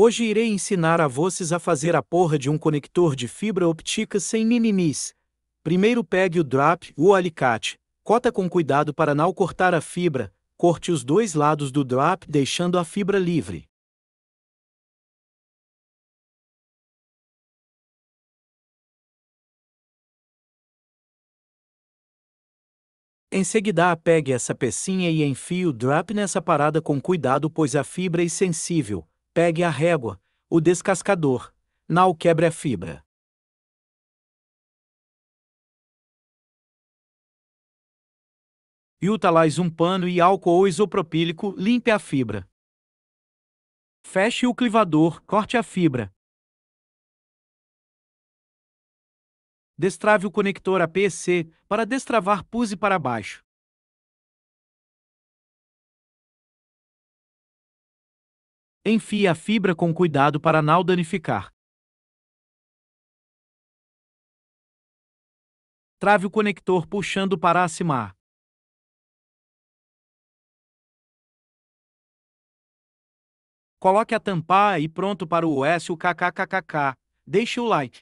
Hoje irei ensinar a vocês a fazer a porra de um conector de fibra óptica sem mimimis. Primeiro pegue o drap ou alicate, cota com cuidado para não cortar a fibra, corte os dois lados do drap deixando a fibra livre. Em seguida, pegue essa pecinha e enfie o drap nessa parada com cuidado pois a fibra é sensível. Pegue a régua, o descascador, não quebre a fibra. Utilize um pano e álcool isopropílico, limpe a fibra. Feche o clivador, corte a fibra. Destrave o conector APC para destravar puse para baixo. Enfie a fibra com cuidado para não danificar. Trave o conector puxando para acima. Coloque a tampa e pronto para o USKKKK. Deixe o like.